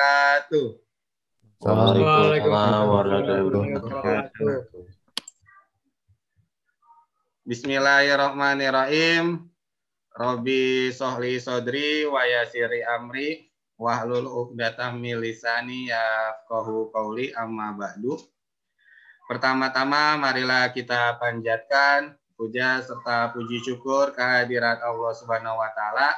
wabarakatuh. Assalamualaikum warahmatullahi wabarakatuh. Bismillahirrahmanirrahim. Robi sohli sodri wa yasiri amri wahlul Uqdatah Milisani, lisani yafqahu amma ba'du. Pertama-tama marilah kita panjatkan puja serta puji syukur kehadirat Allah Subhanahu wa taala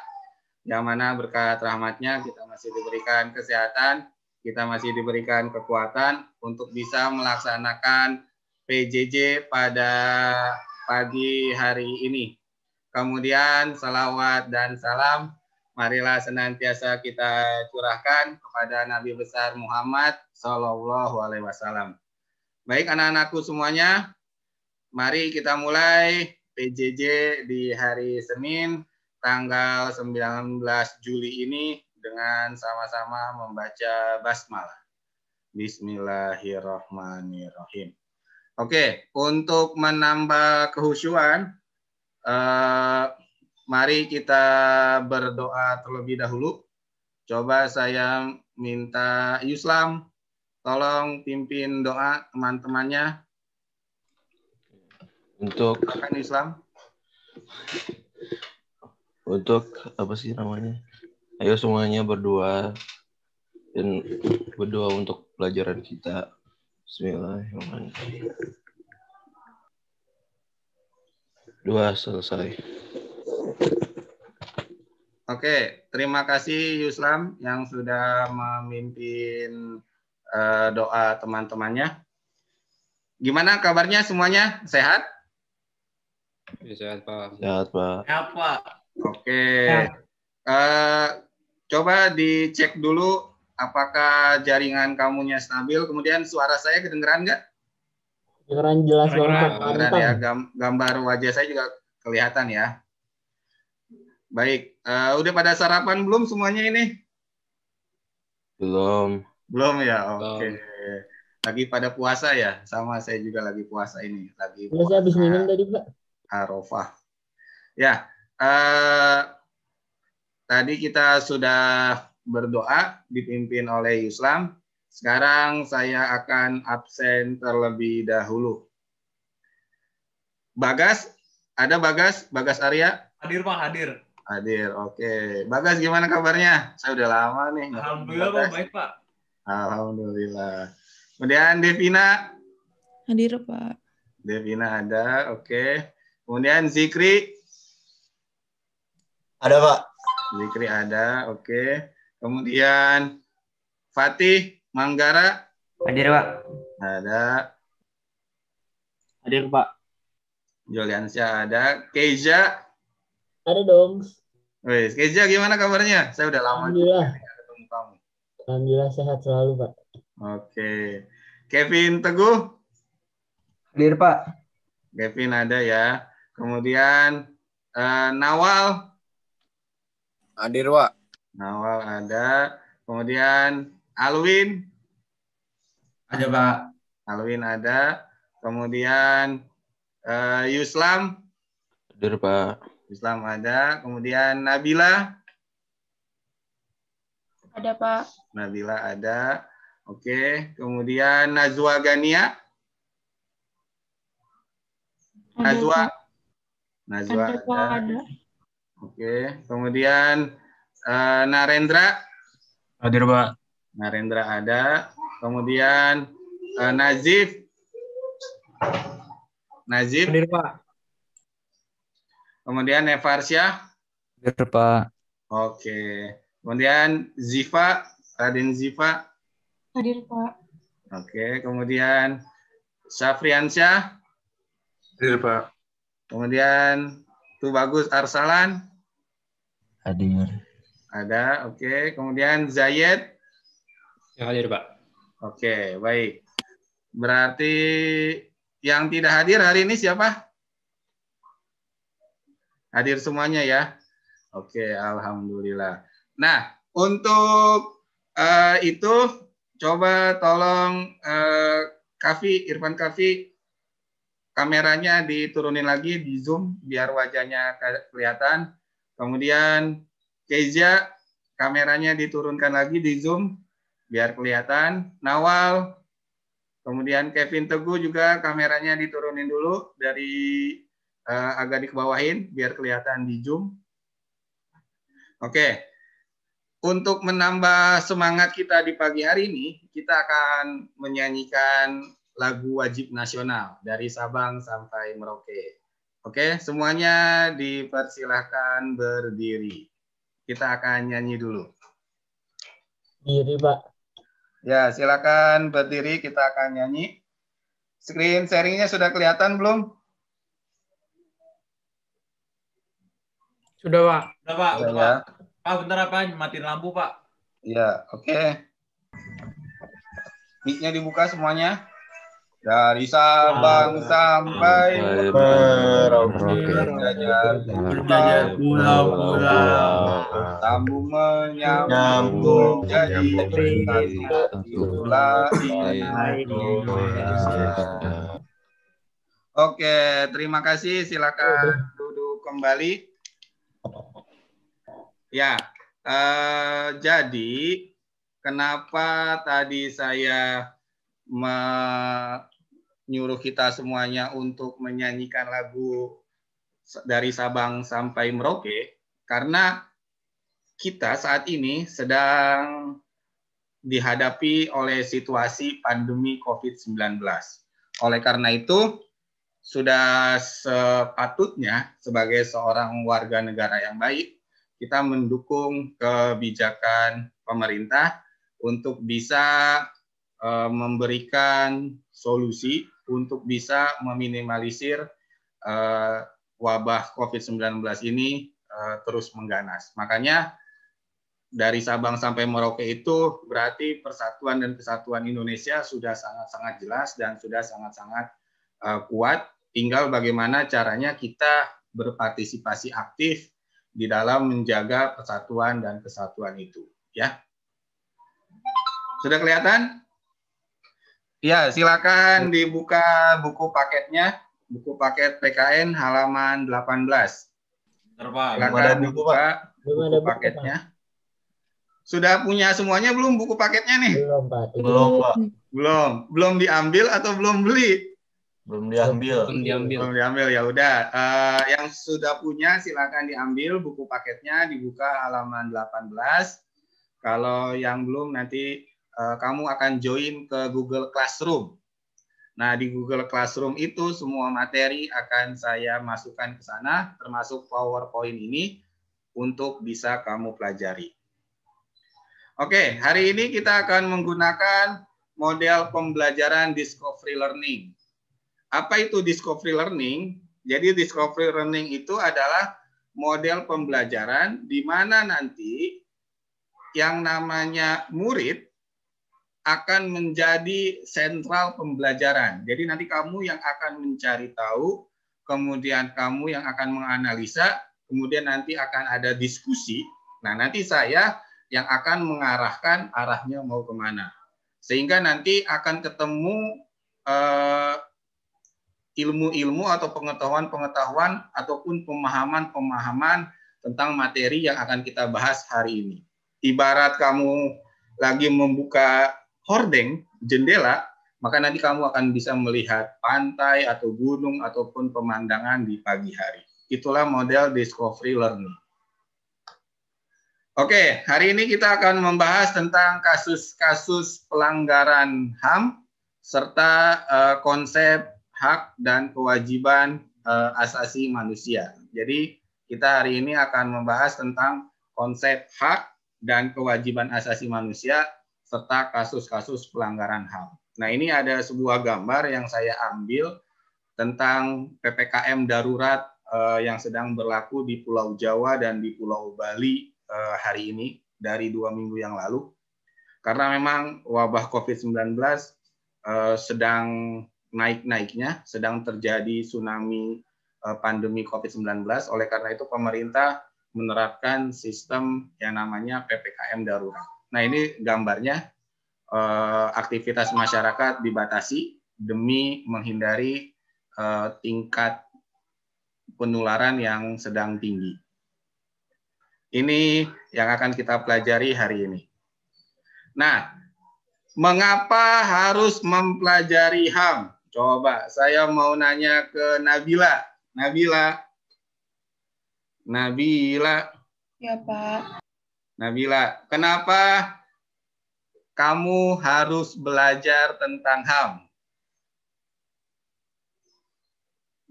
yang mana berkat rahmatnya kita masih diberikan kesehatan, kita masih diberikan kekuatan untuk bisa melaksanakan PJJ pada pagi hari ini. Kemudian salawat dan salam marilah senantiasa kita curahkan kepada Nabi besar Muhammad Sallallahu Alaihi Wasallam. Baik anak-anakku semuanya, mari kita mulai PJJ di hari Senin tanggal 19 Juli ini dengan sama-sama membaca basmalah. Bismillahirrahmanirrahim. Oke, untuk menambah kehusuan, eh, mari kita berdoa terlebih dahulu. Coba saya minta Yuslam, tolong pimpin doa teman-temannya. Untuk Silakan Islam untuk apa sih namanya? Ayo semuanya berdua dan berdoa untuk pelajaran kita. Bismillahirrahmanirrahim. Dua selesai. Oke, terima kasih Yuslam yang sudah memimpin uh, doa teman-temannya. Gimana kabarnya semuanya? Sehat? Sehat, Pak. Sehat, Pak. Sehat, Pak. Oke. Okay. Ya. Nah. Eh, uh, coba dicek dulu apakah jaringan kamunya stabil. Kemudian suara saya kedengeran nggak? Kedengeran jelas banget. Kedengeran ya. Gambar wajah saya juga kelihatan ya. Baik. Uh, udah pada sarapan belum semuanya ini? Belum. Belum ya. Oke. Okay. Lagi pada puasa ya. Sama saya juga lagi puasa ini. Lagi. Puasa. habis minum tadi, Pak. Arofah. Ya, uh, tadi kita sudah berdoa dipimpin oleh Islam. Sekarang saya akan absen terlebih dahulu. Bagas, ada Bagas? Bagas Arya? Hadir Pak, hadir. Hadir, oke. Okay. Bagas gimana kabarnya? Saya udah lama nih. Alhamdulillah Pak, baik Pak. Alhamdulillah. Kemudian Devina. Hadir Pak. Devina ada, oke. Okay. Kemudian Zikri. Ada Pak. Zikri ada, oke. Kemudian Fatih Manggara. Hadir Pak. Ada. Hadir Pak. Juliansyah ada. Keja. Ada dong. Wes, Keja gimana kabarnya? Saya udah lama Alhamdulillah. ketemu kamu. Alhamdulillah sehat selalu Pak. Oke. Kevin Teguh. Hadir Pak. Kevin ada ya. Kemudian uh, Nawal. Hadir, Wak. Nawal ada. Kemudian Alwin. Ada, Pak. Alwin ada. Kemudian uh, Yuslam. Hadir, Pak. Yuslam ada. Kemudian Nabila. Ada, Pak. Nabila ada. Oke. Kemudian Nazwa Gania. Nazwa. Nazwa ada. ada. Oke, kemudian uh, Narendra. Hadir, Pak. Narendra ada. Kemudian uh, Najib. Najib. Hadir, Pak. Kemudian Nevarsya. Hadir, Pak. Oke. Kemudian Ziva, Raden Ziva. Hadir, Pak. Oke, kemudian Safriansyah. Hadir, Pak. Kemudian Tubagus Arsalan. Hadir. Ada, oke. Okay. Kemudian Zayed. Yang hadir, Pak. Oke, okay, baik. Berarti yang tidak hadir hari ini siapa? Hadir semuanya ya. Oke, okay, alhamdulillah. Nah, untuk uh, itu coba tolong uh, Kavi, Irfan Kavi kameranya diturunin lagi di zoom biar wajahnya kelihatan. Kemudian Keja kameranya diturunkan lagi di zoom biar kelihatan. Nawal, kemudian Kevin Teguh juga kameranya diturunin dulu dari uh, agak dikebawahin biar kelihatan di zoom. Oke. Okay. Untuk menambah semangat kita di pagi hari ini, kita akan menyanyikan lagu wajib nasional dari Sabang sampai Merauke. Oke, semuanya dipersilahkan berdiri. Kita akan nyanyi dulu. Diri, Pak. Ya, silakan berdiri. Kita akan nyanyi. Screen sharingnya sudah kelihatan belum? Sudah, Pak. Sudah, Pak. Sudah, ya. Pak. Ah, Pak, bentar apa? Matiin lampu, Pak. Ya, oke. Okay. mic dibuka semuanya. Dari Sabang ah, sampai Merauke berjajar pulau-pulau sambung menyambung jadi Oke, terima kasih. Silakan duduk kembali. Ya, eh, jadi kenapa tadi saya me nyuruh kita semuanya untuk menyanyikan lagu dari Sabang sampai Merauke karena kita saat ini sedang dihadapi oleh situasi pandemi COVID-19. Oleh karena itu, sudah sepatutnya sebagai seorang warga negara yang baik, kita mendukung kebijakan pemerintah untuk bisa eh, memberikan solusi untuk bisa meminimalisir uh, wabah COVID-19 ini uh, terus mengganas. Makanya dari Sabang sampai Merauke itu berarti persatuan dan kesatuan Indonesia sudah sangat-sangat jelas dan sudah sangat-sangat uh, kuat. Tinggal bagaimana caranya kita berpartisipasi aktif di dalam menjaga persatuan dan kesatuan itu ya sudah kelihatan Ya, silakan iya. dibuka buku paketnya, buku paket PKN halaman 18. belas. silakan ada buku, Pak. Buku, buku paketnya. Sudah punya semuanya belum buku paketnya nih? Belum, Pak. Belum, Pak. Belum. Belum diambil atau belum beli? Belum diambil. Belum diambil. Belum diambil ya udah. Uh, yang sudah punya silakan diambil buku paketnya dibuka halaman 18. Kalau yang belum nanti Eh, kamu akan join ke Google Classroom. Nah, di Google Classroom itu semua materi akan saya masukkan ke sana, termasuk PowerPoint ini, untuk bisa kamu pelajari. Oke, hari ini kita akan menggunakan model pembelajaran Discovery Learning. Apa itu Discovery Learning? Jadi Discovery Learning itu adalah model pembelajaran di mana nanti yang namanya murid akan menjadi sentral pembelajaran. Jadi nanti kamu yang akan mencari tahu, kemudian kamu yang akan menganalisa, kemudian nanti akan ada diskusi. Nah nanti saya yang akan mengarahkan arahnya mau kemana. Sehingga nanti akan ketemu eh, ilmu-ilmu eh, atau pengetahuan-pengetahuan ataupun pemahaman-pemahaman tentang materi yang akan kita bahas hari ini. Ibarat kamu lagi membuka hordeng jendela, maka nanti kamu akan bisa melihat pantai atau gunung ataupun pemandangan di pagi hari. Itulah model discovery learning. Oke, hari ini kita akan membahas tentang kasus-kasus pelanggaran HAM serta uh, konsep hak dan kewajiban uh, asasi manusia. Jadi kita hari ini akan membahas tentang konsep hak dan kewajiban asasi manusia serta kasus-kasus pelanggaran HAM. Nah, ini ada sebuah gambar yang saya ambil tentang PPKM darurat eh, yang sedang berlaku di Pulau Jawa dan di Pulau Bali eh, hari ini dari dua minggu yang lalu. Karena memang wabah COVID-19 eh, sedang naik-naiknya, sedang terjadi tsunami pandemi COVID-19. Oleh karena itu, pemerintah menerapkan sistem yang namanya PPKM darurat. Nah ini gambarnya eh, aktivitas masyarakat dibatasi demi menghindari eh, tingkat penularan yang sedang tinggi. Ini yang akan kita pelajari hari ini. Nah, mengapa harus mempelajari HAM? Coba saya mau nanya ke Nabila. Nabila. Nabila. Ya, Pak. Nabila, kenapa kamu harus belajar tentang HAM?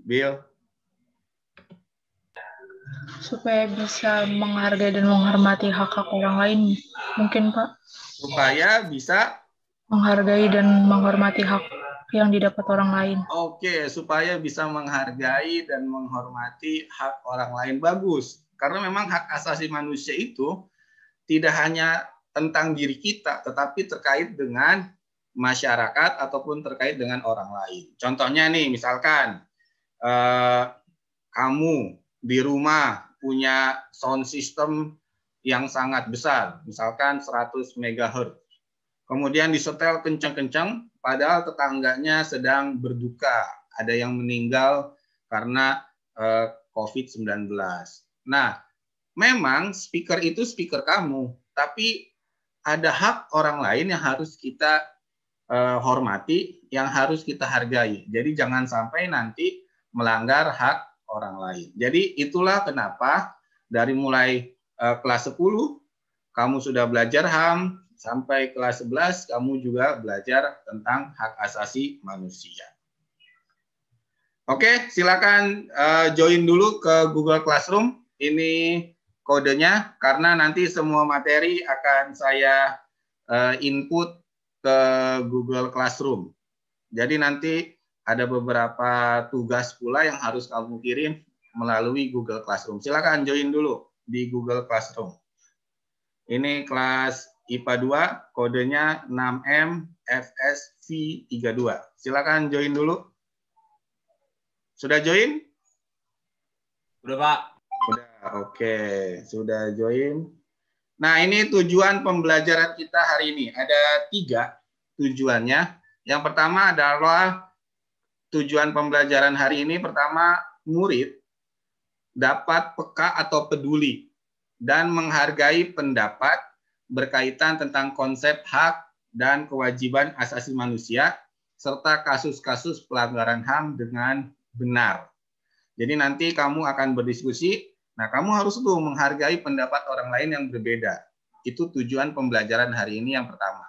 Bill? Supaya bisa menghargai dan menghormati hak-hak orang lain, mungkin Pak. Supaya bisa? Menghargai dan menghormati hak yang didapat orang lain. Oke, supaya bisa menghargai dan menghormati hak orang lain. Bagus. Karena memang hak asasi manusia itu tidak hanya tentang diri kita, tetapi terkait dengan masyarakat ataupun terkait dengan orang lain. Contohnya nih, misalkan eh, kamu di rumah punya sound system yang sangat besar, misalkan 100 MHz. Kemudian disetel kencang-kencang, padahal tetangganya sedang berduka, ada yang meninggal karena eh, COVID-19. Nah, memang speaker itu speaker kamu, tapi ada hak orang lain yang harus kita uh, hormati, yang harus kita hargai. Jadi jangan sampai nanti melanggar hak orang lain. Jadi itulah kenapa dari mulai uh, kelas 10 kamu sudah belajar HAM sampai kelas 11 kamu juga belajar tentang hak asasi manusia. Oke, silakan uh, join dulu ke Google Classroom. Ini kodenya karena nanti semua materi akan saya eh, input ke Google Classroom. Jadi nanti ada beberapa tugas pula yang harus kamu kirim melalui Google Classroom. Silakan join dulu di Google Classroom. Ini kelas IPA 2, kodenya 6 mfsv 32 Silakan join dulu. Sudah join? Sudah, Pak. Oke, sudah join. Nah, ini tujuan pembelajaran kita hari ini. Ada tiga tujuannya. Yang pertama adalah tujuan pembelajaran hari ini. Pertama, murid dapat peka atau peduli dan menghargai pendapat berkaitan tentang konsep hak dan kewajiban asasi manusia serta kasus-kasus pelanggaran HAM dengan benar. Jadi nanti kamu akan berdiskusi Nah, kamu harus tuh menghargai pendapat orang lain yang berbeda. Itu tujuan pembelajaran hari ini yang pertama.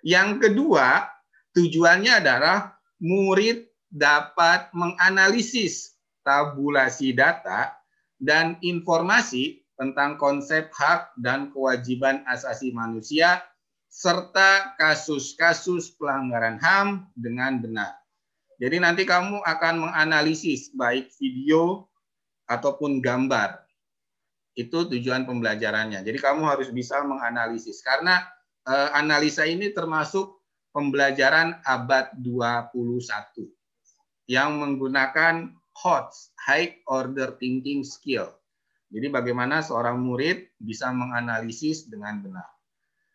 Yang kedua, tujuannya adalah murid dapat menganalisis tabulasi data dan informasi tentang konsep hak dan kewajiban asasi manusia serta kasus-kasus pelanggaran HAM dengan benar. Jadi nanti kamu akan menganalisis baik video ataupun gambar. Itu tujuan pembelajarannya. Jadi kamu harus bisa menganalisis karena e, analisa ini termasuk pembelajaran abad 21 yang menggunakan HOTS, High Order Thinking Skill. Jadi bagaimana seorang murid bisa menganalisis dengan benar.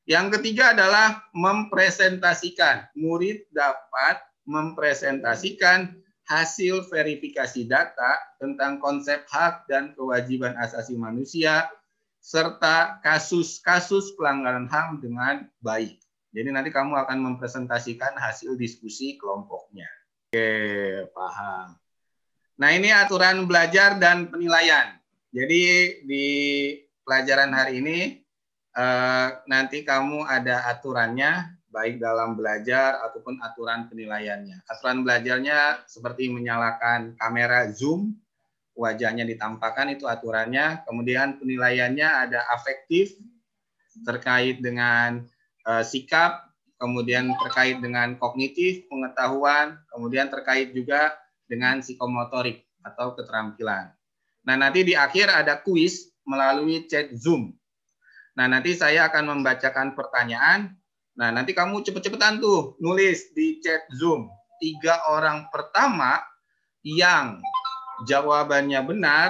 Yang ketiga adalah mempresentasikan. Murid dapat mempresentasikan hasil verifikasi data tentang konsep hak dan kewajiban asasi manusia serta kasus-kasus pelanggaran HAM dengan baik. Jadi nanti kamu akan mempresentasikan hasil diskusi kelompoknya. Oke, paham. Nah, ini aturan belajar dan penilaian. Jadi di pelajaran hari ini eh, nanti kamu ada aturannya baik dalam belajar ataupun aturan penilaiannya. Aturan belajarnya seperti menyalakan kamera zoom, wajahnya ditampakkan itu aturannya. Kemudian penilaiannya ada afektif terkait dengan uh, sikap, kemudian terkait dengan kognitif, pengetahuan, kemudian terkait juga dengan psikomotorik atau keterampilan. Nah, nanti di akhir ada kuis melalui chat Zoom. Nah, nanti saya akan membacakan pertanyaan Nah, nanti kamu cepet-cepetan tuh nulis di chat Zoom. Tiga orang pertama yang jawabannya benar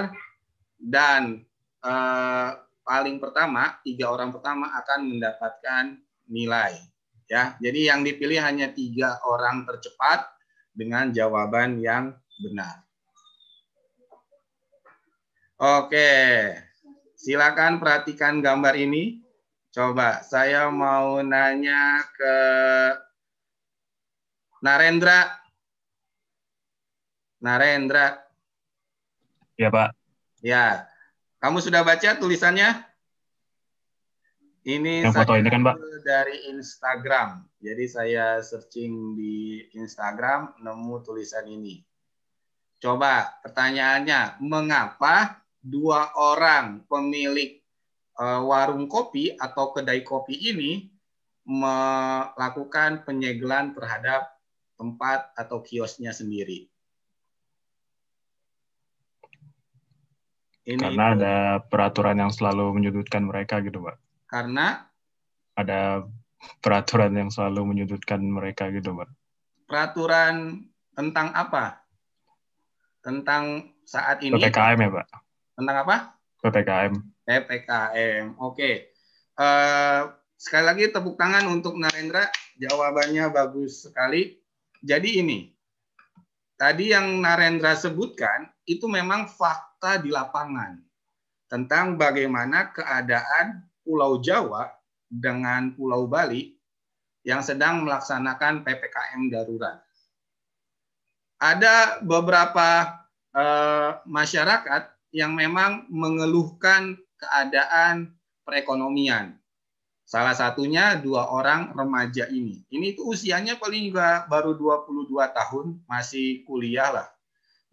dan eh, paling pertama, tiga orang pertama akan mendapatkan nilai. Ya, jadi yang dipilih hanya tiga orang tercepat dengan jawaban yang benar. Oke, silakan perhatikan gambar ini. Coba saya mau nanya ke Narendra. Narendra. Ya, Pak. Ya. Kamu sudah baca tulisannya? Ini yang foto ini kan, Pak? Dari Instagram. Jadi saya searching di Instagram nemu tulisan ini. Coba pertanyaannya, mengapa dua orang pemilik Eh, warung kopi atau kedai kopi ini melakukan penyegelan terhadap tempat atau kiosnya sendiri. Ini karena itu. ada peraturan yang selalu menyudutkan mereka gitu, Pak. Karena ada peraturan yang selalu menyudutkan mereka gitu, Pak. Peraturan tentang apa? Tentang saat ini. PPKM ya, Pak. Tentang apa? PPKM PPKM. Oke. Uh, sekali lagi tepuk tangan untuk Narendra. Jawabannya bagus sekali. Jadi ini, tadi yang Narendra sebutkan itu memang fakta di lapangan tentang bagaimana keadaan Pulau Jawa dengan Pulau Bali yang sedang melaksanakan PPKM darurat. Ada beberapa eh, masyarakat yang memang mengeluhkan keadaan perekonomian. Salah satunya dua orang remaja ini. Ini itu usianya paling juga baru 22 tahun, masih kuliah lah.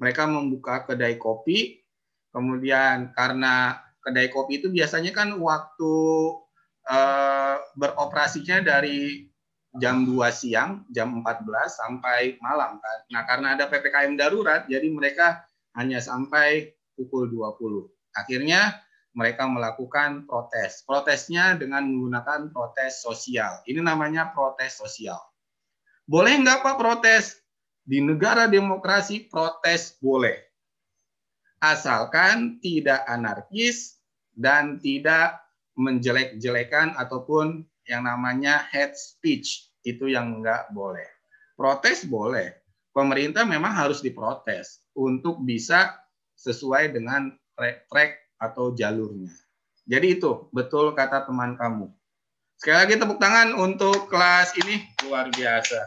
Mereka membuka kedai kopi, kemudian karena kedai kopi itu biasanya kan waktu eh, beroperasinya dari jam 2 siang, jam 14 sampai malam. Kan? Nah, karena ada PPKM darurat, jadi mereka hanya sampai pukul 20. Akhirnya mereka melakukan protes. Protesnya dengan menggunakan protes sosial. Ini namanya protes sosial. Boleh nggak Pak protes? Di negara demokrasi protes boleh. Asalkan tidak anarkis dan tidak menjelek-jelekan ataupun yang namanya hate speech. Itu yang nggak boleh. Protes boleh. Pemerintah memang harus diprotes untuk bisa sesuai dengan track atau jalurnya. Jadi itu, betul kata teman kamu. Sekali lagi tepuk tangan untuk kelas ini luar biasa.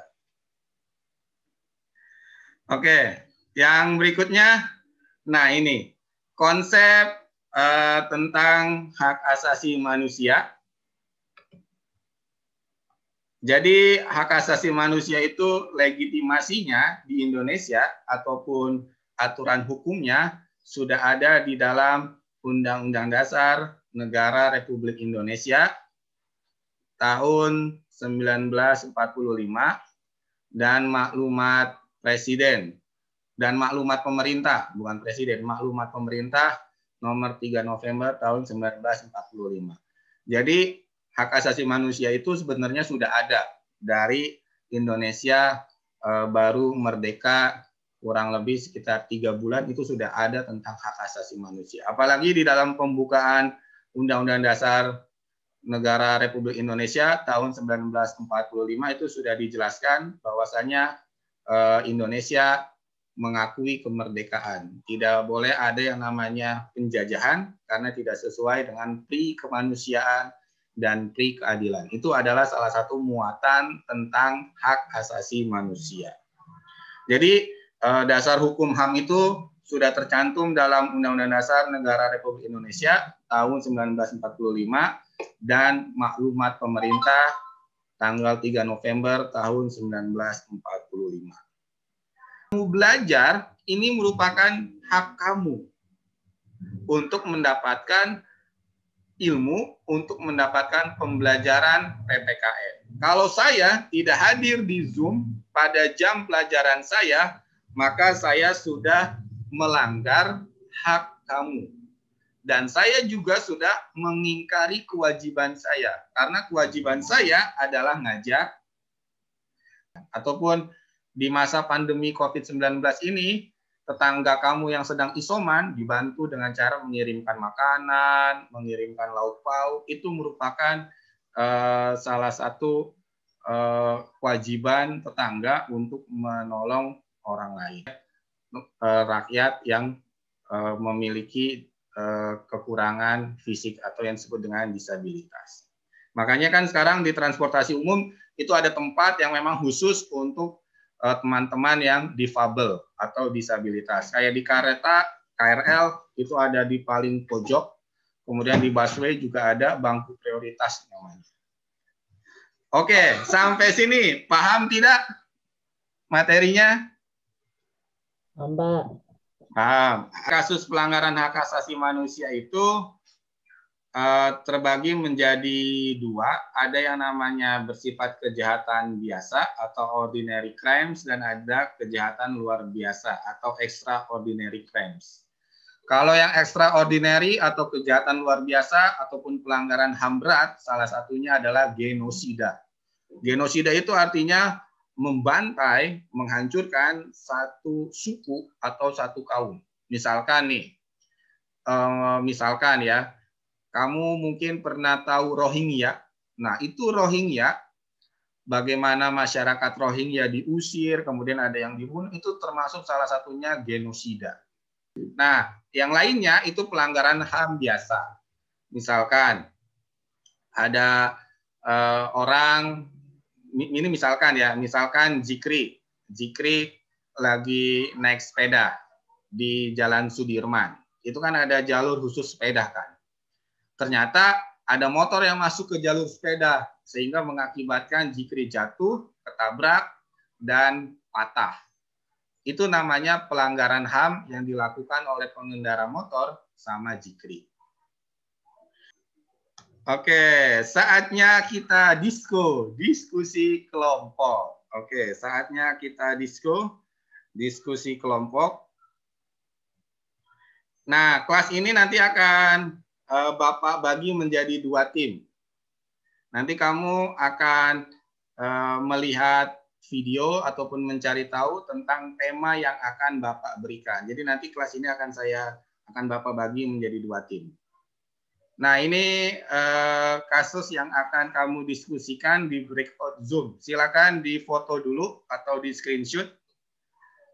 Oke, yang berikutnya nah ini konsep uh, tentang hak asasi manusia. Jadi hak asasi manusia itu legitimasinya di Indonesia ataupun aturan hukumnya sudah ada di dalam Undang-Undang Dasar Negara Republik Indonesia tahun 1945 dan maklumat Presiden dan maklumat pemerintah, bukan presiden, maklumat pemerintah nomor 3 November tahun 1945. Jadi hak asasi manusia itu sebenarnya sudah ada dari Indonesia eh, baru merdeka kurang lebih sekitar tiga bulan itu sudah ada tentang hak asasi manusia. Apalagi di dalam pembukaan Undang-Undang Dasar Negara Republik Indonesia tahun 1945 itu sudah dijelaskan bahwasanya eh, Indonesia mengakui kemerdekaan. Tidak boleh ada yang namanya penjajahan karena tidak sesuai dengan pri kemanusiaan dan pri keadilan. Itu adalah salah satu muatan tentang hak asasi manusia. Jadi Eh, dasar hukum HAM itu sudah tercantum dalam Undang-Undang Dasar Negara Republik Indonesia tahun 1945 dan maklumat pemerintah tanggal 3 November tahun 1945. Kamu belajar ini merupakan hak kamu untuk mendapatkan ilmu, untuk mendapatkan pembelajaran PPKN. Kalau saya tidak hadir di Zoom pada jam pelajaran saya, maka saya sudah melanggar hak kamu. Dan saya juga sudah mengingkari kewajiban saya. Karena kewajiban saya adalah ngajak ataupun di masa pandemi COVID-19 ini tetangga kamu yang sedang isoman dibantu dengan cara mengirimkan makanan, mengirimkan lauk pauk itu merupakan uh, salah satu uh, kewajiban tetangga untuk menolong orang lain eh, rakyat yang eh, memiliki eh, kekurangan fisik atau yang disebut dengan disabilitas. Makanya kan sekarang di transportasi umum itu ada tempat yang memang khusus untuk teman-teman yang difabel atau disabilitas. Kayak di kereta KRL itu ada di paling pojok, kemudian di busway juga ada bangku prioritas namanya. Oke, sampai sini paham tidak materinya? Hamba. Nah, kasus pelanggaran hak asasi manusia itu uh, terbagi menjadi dua. Ada yang namanya bersifat kejahatan biasa atau ordinary crimes dan ada kejahatan luar biasa atau extraordinary crimes. Kalau yang extraordinary atau kejahatan luar biasa ataupun pelanggaran HAM berat, salah satunya adalah genosida. Genosida itu artinya membantai, menghancurkan satu suku atau satu kaum. Misalkan nih, eh, misalkan ya, kamu mungkin pernah tahu Rohingya. Nah, itu Rohingya, bagaimana masyarakat Rohingya diusir, kemudian ada yang dibunuh, itu termasuk salah satunya genosida. Nah, yang lainnya itu pelanggaran HAM biasa. Misalkan ada eh, orang ini misalkan ya, misalkan Jikri, Jikri lagi naik sepeda di Jalan Sudirman. Itu kan ada jalur khusus sepeda kan. Ternyata ada motor yang masuk ke jalur sepeda sehingga mengakibatkan Jikri jatuh, ketabrak dan patah. Itu namanya pelanggaran HAM yang dilakukan oleh pengendara motor sama Jikri. Oke, saatnya kita disko, diskusi kelompok. Oke, saatnya kita disko, diskusi kelompok. Nah, kelas ini nanti akan uh, Bapak bagi menjadi dua tim. Nanti kamu akan uh, melihat video ataupun mencari tahu tentang tema yang akan Bapak berikan. Jadi nanti kelas ini akan saya akan Bapak bagi menjadi dua tim. Nah, ini eh, kasus yang akan kamu diskusikan di breakout Zoom. Silakan di foto dulu atau di screenshot.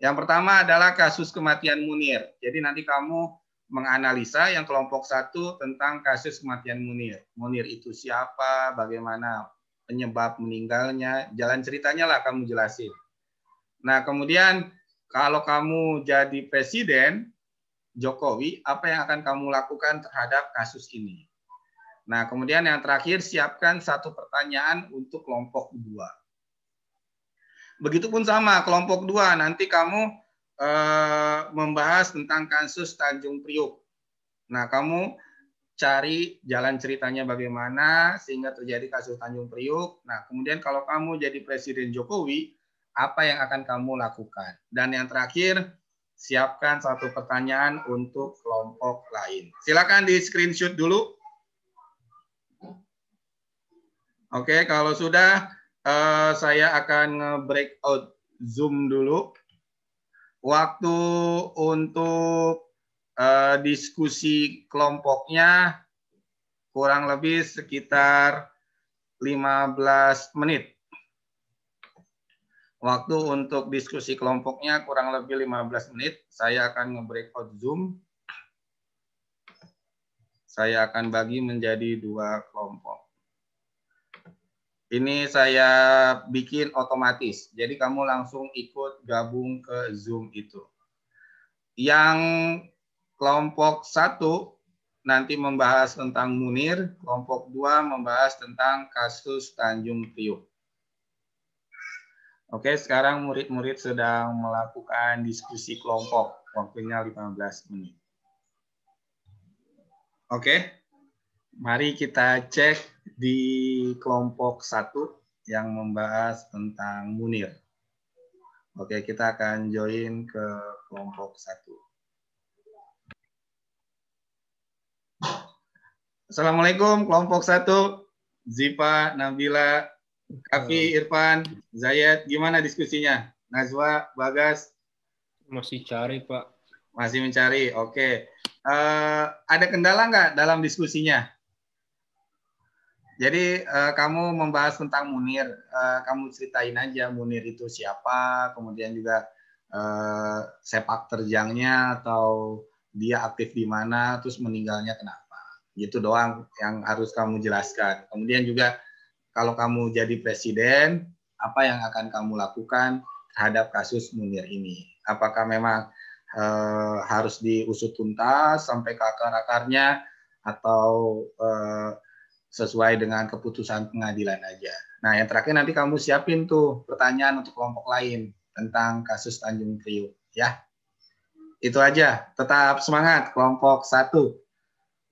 Yang pertama adalah kasus kematian Munir. Jadi nanti kamu menganalisa yang kelompok satu tentang kasus kematian Munir. Munir itu siapa, bagaimana penyebab meninggalnya, jalan ceritanya lah kamu jelasin. Nah, kemudian kalau kamu jadi presiden, Jokowi, apa yang akan kamu lakukan terhadap kasus ini? Nah, kemudian yang terakhir, siapkan satu pertanyaan untuk kelompok dua. Begitupun sama, kelompok dua, nanti kamu eh, membahas tentang kasus Tanjung Priuk. Nah, kamu cari jalan ceritanya bagaimana sehingga terjadi kasus Tanjung Priuk. Nah, kemudian kalau kamu jadi Presiden Jokowi, apa yang akan kamu lakukan? Dan yang terakhir, siapkan satu pertanyaan untuk kelompok lain. Silakan di screenshot dulu. Oke, kalau sudah eh, saya akan breakout Zoom dulu. Waktu untuk eh, diskusi kelompoknya kurang lebih sekitar 15 menit. Waktu untuk diskusi kelompoknya kurang lebih 15 menit. Saya akan nge-breakout Zoom. Saya akan bagi menjadi dua kelompok. Ini saya bikin otomatis. Jadi kamu langsung ikut gabung ke Zoom itu. Yang kelompok satu nanti membahas tentang Munir, kelompok dua membahas tentang kasus Tanjung Priuk. Oke, sekarang murid-murid sedang melakukan diskusi kelompok. Waktunya 15 menit. Oke, mari kita cek di kelompok satu yang membahas tentang Munir. Oke, kita akan join ke kelompok satu. Assalamualaikum kelompok satu, Zipa, Nabila, Kavi, Irfan, Zayed, gimana diskusinya? Najwa, Bagas? Masih cari, Pak. Masih mencari, oke. Okay. Uh, eh, ada kendala nggak dalam diskusinya? Jadi uh, kamu membahas tentang Munir, uh, kamu ceritain aja Munir itu siapa, kemudian juga uh, sepak terjangnya atau dia aktif di mana, terus meninggalnya kenapa. Gitu doang yang harus kamu jelaskan. Kemudian juga kalau kamu jadi presiden, apa yang akan kamu lakukan terhadap kasus Munir ini? Apakah memang e, harus diusut tuntas sampai ke akar-akarnya atau e, sesuai dengan keputusan pengadilan aja? Nah, yang terakhir nanti kamu siapin tuh pertanyaan untuk kelompok lain tentang kasus Tanjung Priuk, ya. Itu aja. Tetap semangat kelompok satu.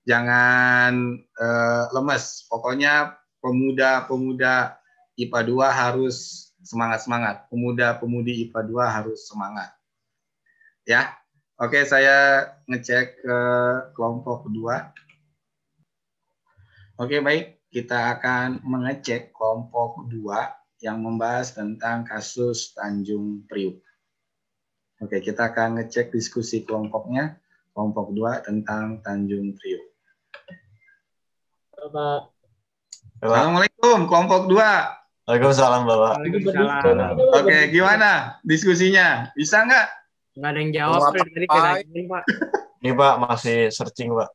Jangan e, lemes. Pokoknya pemuda-pemuda IPA 2 harus semangat-semangat. Pemuda-pemudi IPA 2 harus semangat. Ya. Oke, saya ngecek ke kelompok kedua. Oke, baik. Kita akan mengecek kelompok kedua yang membahas tentang kasus Tanjung Priuk. Oke, kita akan ngecek diskusi kelompoknya, kelompok 2 tentang Tanjung Priuk. Bapak Assalamualaikum kelompok dua. Waalaikumsalam Bapak. Waalaikumsalam. Oke, gimana diskusinya? Bisa nggak? Nggak ada yang jawab tadi Pak. Ini Pak masih searching Pak.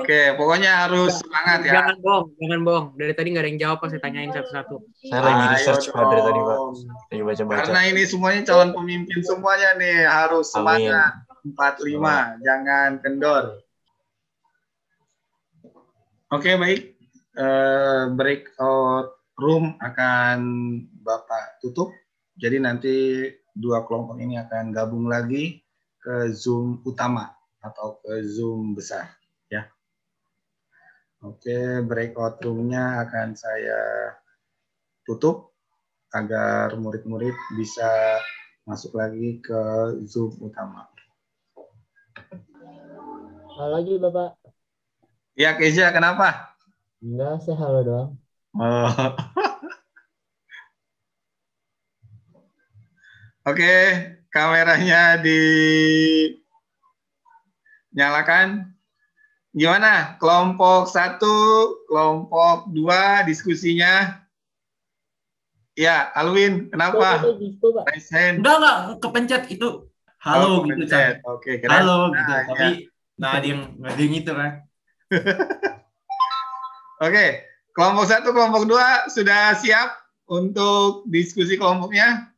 Oke, pokoknya harus semangat ya. Jangan bohong, jangan bohong. Dari tadi nggak ada yang jawab pas saya tanyain satu-satu. Saya lagi research Pak dari tadi Pak. Lagi baca-baca. Karena ini semuanya calon pemimpin semuanya nih harus semangat. Empat lima, jangan kendor. Oke, baik. Eh, breakout room akan Bapak tutup. Jadi nanti dua kelompok ini akan gabung lagi ke Zoom utama atau ke Zoom besar. ya. Oke, breakout room-nya akan saya tutup agar murid-murid bisa masuk lagi ke Zoom utama. Halo lagi Bapak. Ya, Keja, kenapa? Enggak, saya halo doang. Oh. Oke, okay, kameranya dinyalakan. Gimana? Kelompok satu, kelompok dua diskusinya? Ya, Alwin, kenapa? Nice hand. Enggak, enggak, kepencet itu. Halo oh, gitu kan. Oke, okay, Halo gitu. Nah, Tapi ya. nah ada yang ada yang itu kan. Ya. Oke, kelompok satu, kelompok dua sudah siap untuk diskusi kelompoknya?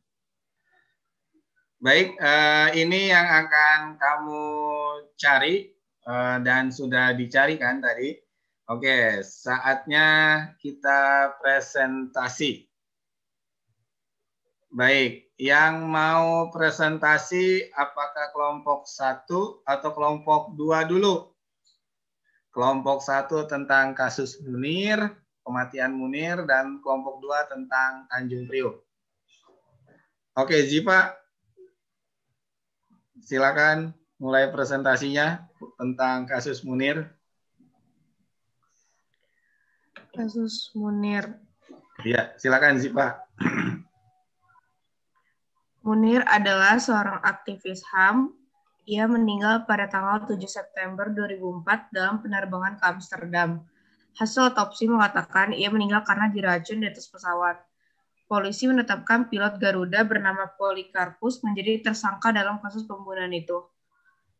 Baik, eh, ini yang akan kamu cari eh, dan sudah dicarikan tadi. Oke, saatnya kita presentasi. Baik, yang mau presentasi apakah kelompok satu atau kelompok dua dulu? kelompok satu tentang kasus Munir, kematian Munir, dan kelompok dua tentang Tanjung Priok. Oke, Zipa, silakan mulai presentasinya tentang kasus Munir. Kasus Munir. Iya, silakan Zipa. Munir adalah seorang aktivis HAM ia meninggal pada tanggal 7 September 2004 dalam penerbangan ke Amsterdam. Hasil otopsi mengatakan ia meninggal karena diracun di atas pesawat. Polisi menetapkan pilot Garuda bernama Polikarpus menjadi tersangka dalam kasus pembunuhan itu.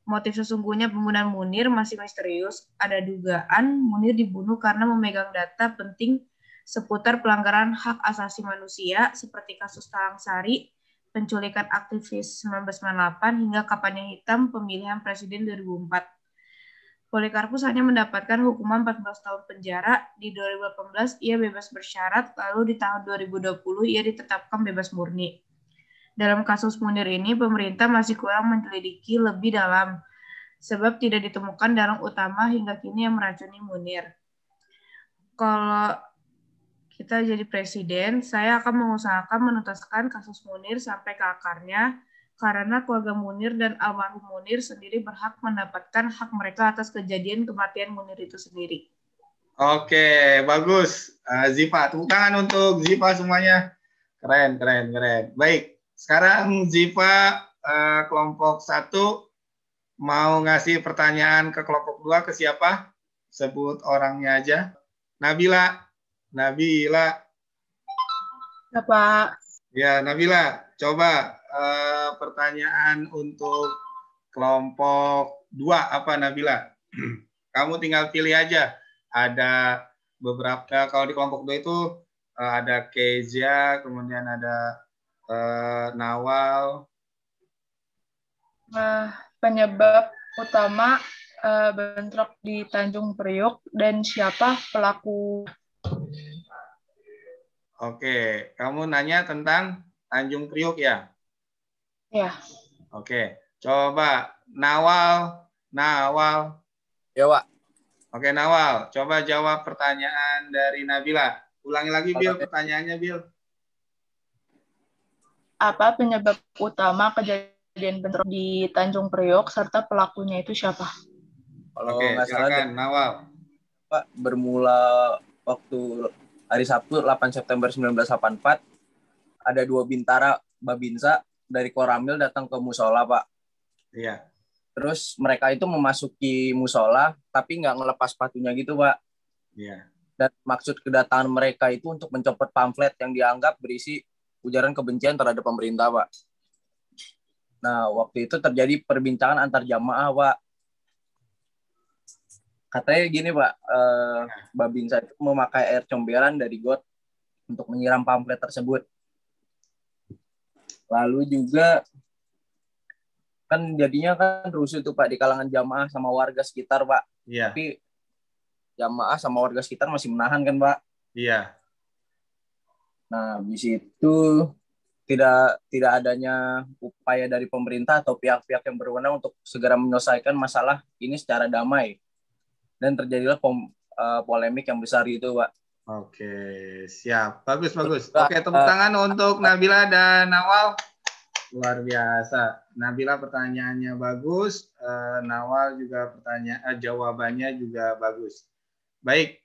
Motif sesungguhnya pembunuhan Munir masih misterius. Ada dugaan Munir dibunuh karena memegang data penting seputar pelanggaran hak asasi manusia seperti kasus Talang Sari penculikan aktivis 1998 hingga kapannya Hitam pemilihan presiden 2004. Polikarpus hanya mendapatkan hukuman 14 tahun penjara. Di 2018 ia bebas bersyarat, lalu di tahun 2020 ia ditetapkan bebas murni. Dalam kasus Munir ini pemerintah masih kurang menyelidiki lebih dalam sebab tidak ditemukan dalang utama hingga kini yang meracuni Munir. Kalau kita jadi presiden, saya akan mengusahakan menuntaskan kasus Munir sampai ke akarnya, karena keluarga Munir dan almarhum Munir sendiri berhak mendapatkan hak mereka atas kejadian kematian Munir itu sendiri. Oke, bagus. Zipa. Eh, Ziva, tepuk tangan untuk Ziva semuanya. Keren, keren, keren. Baik, sekarang Ziva eh, kelompok satu mau ngasih pertanyaan ke kelompok dua ke siapa? Sebut orangnya aja. Nabila, Nabila. Ya, Ya, Nabila, coba eh, pertanyaan untuk kelompok dua apa Nabila? Kamu tinggal pilih aja. Ada beberapa kalau di kelompok dua itu eh, ada Kezia, kemudian ada eh, Nawal. Uh, penyebab utama uh, bentrok di Tanjung Priok dan siapa pelaku Oke, kamu nanya tentang Tanjung Priok ya? Iya. Oke, coba Nawal, Nawal. Ya, Pak. Oke, Nawal, coba jawab pertanyaan dari Nabila. Ulangi lagi, Bil, pertanyaannya, Bil. Apa penyebab utama kejadian bentrok di Tanjung Priok serta pelakunya itu siapa? Kalau Oke, silakan, Nawal. Pak, bermula waktu hari Sabtu 8 September 1984 ada dua bintara Babinsa dari Koramil datang ke musola pak. Iya. Terus mereka itu memasuki musola tapi nggak ngelepas sepatunya gitu pak. Iya. Dan maksud kedatangan mereka itu untuk mencopot pamflet yang dianggap berisi ujaran kebencian terhadap pemerintah pak. Nah waktu itu terjadi perbincangan antar jamaah pak Katanya gini Pak, eh, nah. Babinsa itu memakai air comberan dari got untuk menyiram pamflet tersebut. Lalu juga kan jadinya kan rusuh tuh Pak di kalangan jamaah sama warga sekitar Pak. Iya. Tapi jamaah sama warga sekitar masih menahan kan Pak? Iya. Nah, di situ tidak tidak adanya upaya dari pemerintah atau pihak-pihak yang berwenang untuk segera menyelesaikan masalah ini secara damai dan terjadilah pom, uh, polemik yang besar itu, Pak. Oke, siap. Bagus, bagus. Oke, tepuk eh, tangan untuk Nabila dan Nawal. Luar biasa. Nabila pertanyaannya bagus, uh, Nawal juga pertanyaan uh, jawabannya juga bagus. Baik.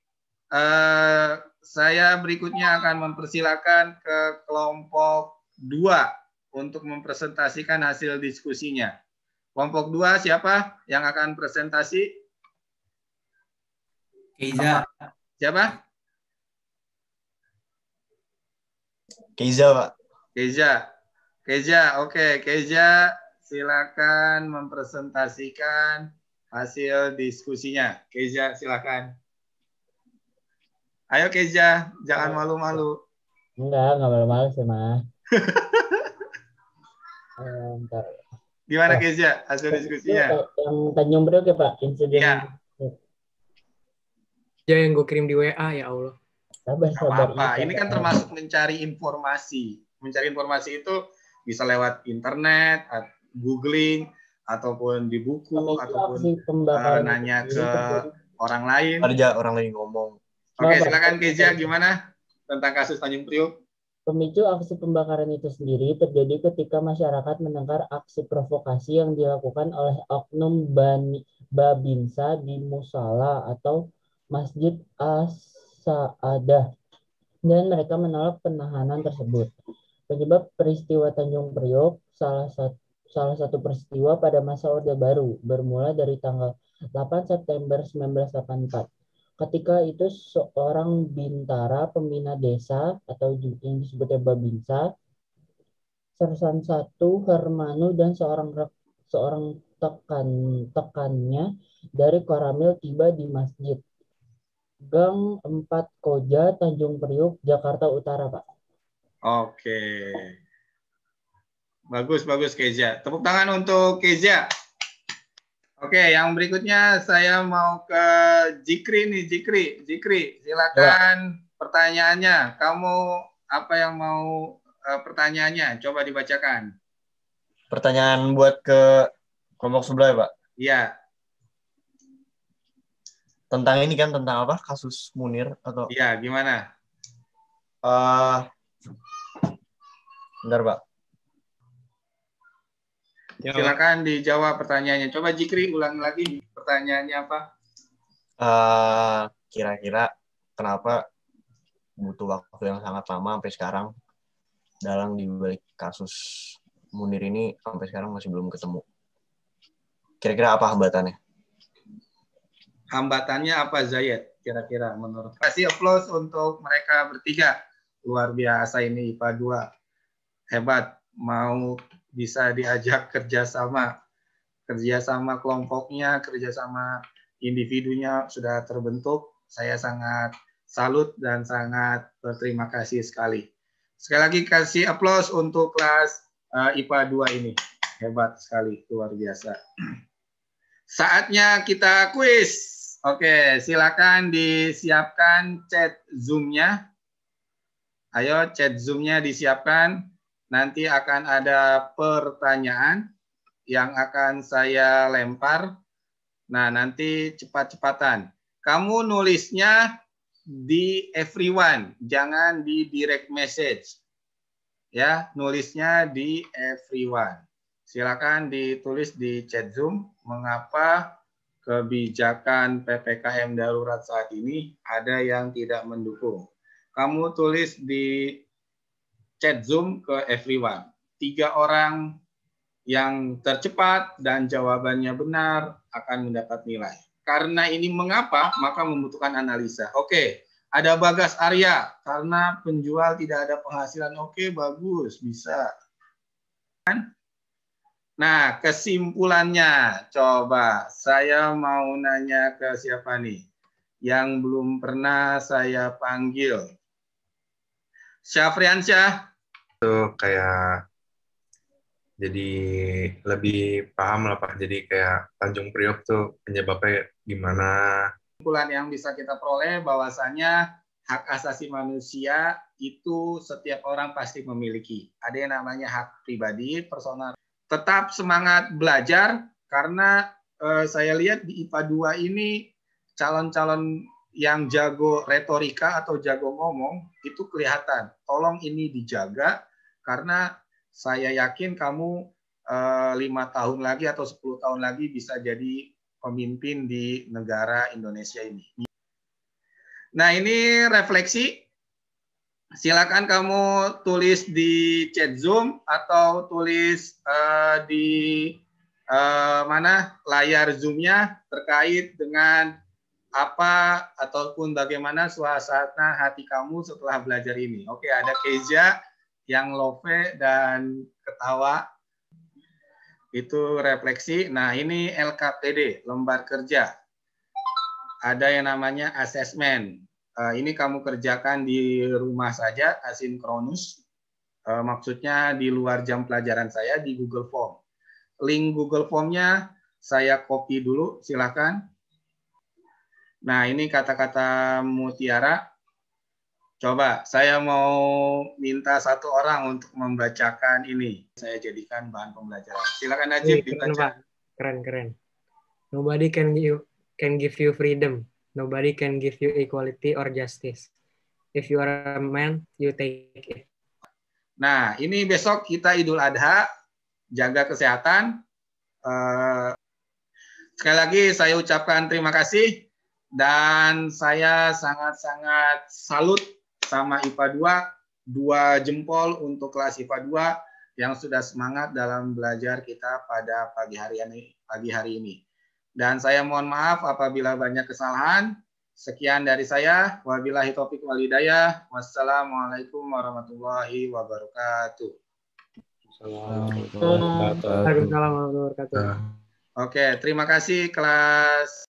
Uh, saya berikutnya akan mempersilahkan ke kelompok dua untuk mempresentasikan hasil diskusinya. Kelompok dua siapa yang akan presentasi? Keiza. Siapa? Keiza, Pak. Keiza. Keiza, oke. Okay. Keiza, silakan mempresentasikan hasil diskusinya. Keiza, silakan. Ayo Keiza, jangan malu-malu. Enggak, enggak malu-malu sih, Ma. Gimana Keiza hasil diskusinya? Yang Tanjung berapa, ya, Pak? Insiden. Ya aja iya, yang gue kirim di WA ya Allah. Sabar, sabar. Apa, -apa. Ini kan termasuk mencari informasi. Mencari informasi itu bisa lewat internet, googling, ataupun di buku, ataupun uh, nanya ke orang lain. Ada orang lain ngomong. Oke, okay, silakan Keja, gimana tentang kasus Tanjung Priuk? Pemicu aksi pembakaran itu sendiri terjadi ketika masyarakat mendengar aksi provokasi yang dilakukan oleh oknum Bani, Babinsa di Musala atau Masjid As-Sa'adah dan mereka menolak penahanan tersebut. Penyebab peristiwa Tanjung Priok salah satu salah satu peristiwa pada masa Orde Baru bermula dari tanggal 8 September 1984. Ketika itu seorang bintara pembina desa atau yang disebutnya Babinsa, Sersan satu Hermanu dan seorang seorang tekan tekannya dari Koramil tiba di masjid Gang 4 Koja, Tanjung Priuk, Jakarta Utara, Pak. Oke. Bagus, bagus Keja. Tepuk tangan untuk Keja. Oke, yang berikutnya saya mau ke Jikri nih, Jikri. Jikri, silakan ya. pertanyaannya. Kamu apa yang mau uh, pertanyaannya? Coba dibacakan. Pertanyaan buat ke kelompok sebelah ya, Pak? Iya tentang ini kan tentang apa kasus Munir atau iya gimana uh, bentar pak ya, silakan dijawab pertanyaannya coba Jikri ulang lagi pertanyaannya apa uh, kira-kira kenapa butuh waktu yang sangat lama sampai sekarang dalam dibalik kasus Munir ini sampai sekarang masih belum ketemu kira-kira apa hambatannya hambatannya apa Zayed kira-kira menurut kasih applause untuk mereka bertiga luar biasa ini IPA 2 hebat mau bisa diajak kerjasama kerjasama kelompoknya kerjasama individunya sudah terbentuk saya sangat salut dan sangat berterima kasih sekali sekali lagi kasih aplaus untuk kelas uh, eh, IPA 2 ini hebat sekali luar biasa saatnya kita kuis Oke, silakan disiapkan chat Zoom-nya. Ayo chat Zoom-nya disiapkan. Nanti akan ada pertanyaan yang akan saya lempar. Nah, nanti cepat-cepatan. Kamu nulisnya di everyone, jangan di direct message. Ya, nulisnya di everyone. Silakan ditulis di chat Zoom mengapa kebijakan PPKM darurat saat ini ada yang tidak mendukung. Kamu tulis di chat Zoom ke everyone. Tiga orang yang tercepat dan jawabannya benar akan mendapat nilai. Karena ini mengapa, maka membutuhkan analisa. Oke, ada Bagas Arya, karena penjual tidak ada penghasilan. Oke, bagus, bisa. Kan? Nah, kesimpulannya coba saya mau nanya ke siapa nih yang belum pernah saya panggil. Syafriansyah. Itu kayak jadi lebih paham lah Pak. Jadi kayak Tanjung Priok tuh penyebabnya gimana. Kesimpulan yang bisa kita peroleh bahwasanya hak asasi manusia itu setiap orang pasti memiliki. Ada yang namanya hak pribadi, personal tetap semangat belajar karena eh, saya lihat di IPA 2 ini calon-calon yang jago retorika atau jago ngomong itu kelihatan. Tolong ini dijaga karena saya yakin kamu eh, lima tahun lagi atau 10 tahun lagi bisa jadi pemimpin di negara Indonesia ini. Nah ini refleksi silakan kamu tulis di chat Zoom atau tulis uh, di uh, mana layar Zoom-nya terkait dengan apa ataupun bagaimana suasana hati kamu setelah belajar ini. Oke, ada Keja yang love dan ketawa. Itu refleksi. Nah, ini LKPD, lembar kerja. Ada yang namanya assessment. Eh, ini kamu kerjakan di rumah saja asinkronus eh, maksudnya di luar jam pelajaran saya di Google Form link Google Formnya saya copy dulu silahkan nah ini kata-kata mutiara coba saya mau minta satu orang untuk membacakan ini saya jadikan bahan pembelajaran silakan aja. dibaca keren keren nobody can give can give you freedom Nobody can give you equality or justice. If you are a man, you take it. Nah, ini besok kita Idul Adha, jaga kesehatan. Uh, sekali lagi saya ucapkan terima kasih dan saya sangat-sangat salut sama IPA 2, dua jempol untuk kelas IPA 2 yang sudah semangat dalam belajar kita pada pagi hari ini. Pagi hari ini. Dan saya mohon maaf apabila banyak kesalahan. Sekian dari saya. Wabilahi topik wal hidayah. Wassalamualaikum warahmatullahi wabarakatuh. Assalamualaikum warahmatullahi wabarakatuh. Oke, terima kasih kelas